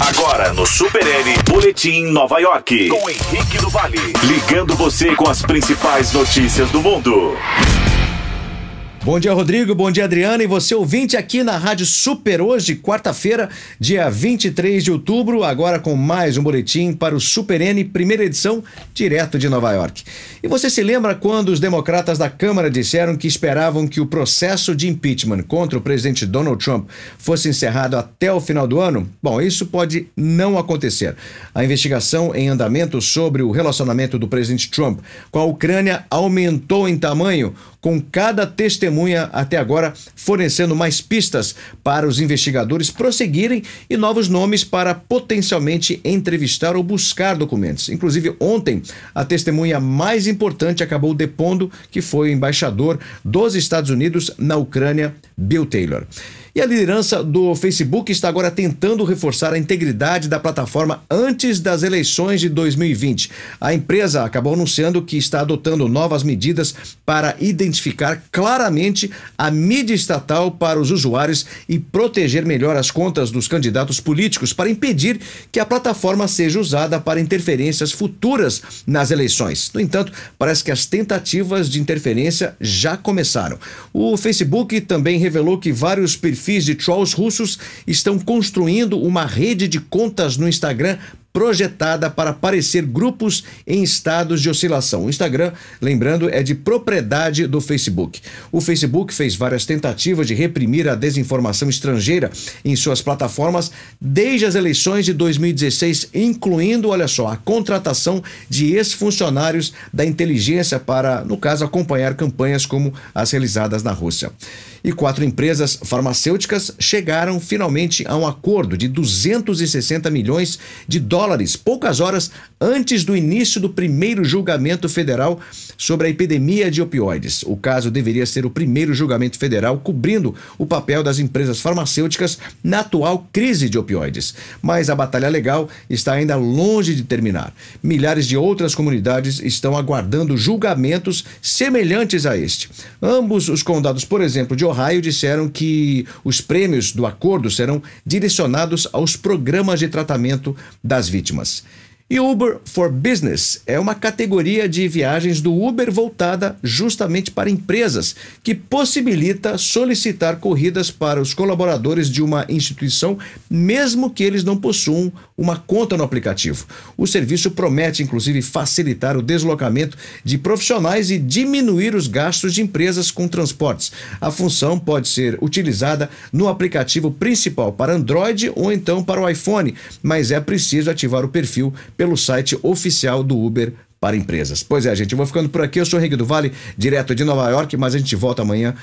Agora no Super N, Boletim Nova York. Com Henrique do Vale. Ligando você com as principais notícias do mundo. Bom dia, Rodrigo. Bom dia, Adriana. E você ouvinte aqui na Rádio Super hoje, quarta-feira, dia 23 de outubro, agora com mais um boletim para o Super N, primeira edição, direto de Nova York. E você se lembra quando os democratas da Câmara disseram que esperavam que o processo de impeachment contra o presidente Donald Trump fosse encerrado até o final do ano? Bom, isso pode não acontecer. A investigação em andamento sobre o relacionamento do presidente Trump com a Ucrânia aumentou em tamanho com cada testemunho testemunha até agora fornecendo mais pistas para os investigadores prosseguirem e novos nomes para potencialmente entrevistar ou buscar documentos. Inclusive, ontem, a testemunha mais importante acabou depondo que foi o embaixador dos Estados Unidos na Ucrânia, Bill Taylor. E a liderança do Facebook está agora tentando reforçar a integridade da plataforma antes das eleições de 2020. A empresa acabou anunciando que está adotando novas medidas para identificar claramente a mídia estatal para os usuários e proteger melhor as contas dos candidatos políticos para impedir que a plataforma seja usada para interferências futuras nas eleições. No entanto, parece que as tentativas de interferência já começaram. O Facebook também revelou que vários perfis de trolls russos estão construindo uma rede de contas no Instagram projetada para aparecer grupos em estados de oscilação. O Instagram, lembrando, é de propriedade do Facebook. O Facebook fez várias tentativas de reprimir a desinformação estrangeira em suas plataformas desde as eleições de 2016, incluindo, olha só, a contratação de ex-funcionários da inteligência para, no caso, acompanhar campanhas como as realizadas na Rússia. E quatro empresas farmacêuticas chegaram finalmente a um acordo de 260 milhões de dólares dólares, poucas horas antes do início do primeiro julgamento federal sobre a epidemia de opioides. O caso deveria ser o primeiro julgamento federal cobrindo o papel das empresas farmacêuticas na atual crise de opioides. Mas a batalha legal está ainda longe de terminar. Milhares de outras comunidades estão aguardando julgamentos semelhantes a este. Ambos os condados, por exemplo, de Ohio, disseram que os prêmios do acordo serão direcionados aos programas de tratamento das vítimas vítimas. E Uber for Business é uma categoria de viagens do Uber voltada justamente para empresas, que possibilita solicitar corridas para os colaboradores de uma instituição, mesmo que eles não possuam uma conta no aplicativo. O serviço promete, inclusive, facilitar o deslocamento de profissionais e diminuir os gastos de empresas com transportes. A função pode ser utilizada no aplicativo principal para Android ou então para o iPhone, mas é preciso ativar o perfil pelo site oficial do Uber para empresas. Pois é, gente, eu vou ficando por aqui. Eu sou o Henrique do Vale, direto de Nova York, mas a gente volta amanhã,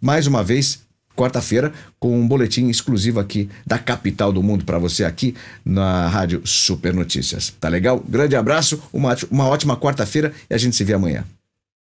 mais uma vez, quarta-feira, com um boletim exclusivo aqui da capital do mundo para você aqui na Rádio Super Notícias. Tá legal? Grande abraço, uma, uma ótima quarta-feira e a gente se vê amanhã.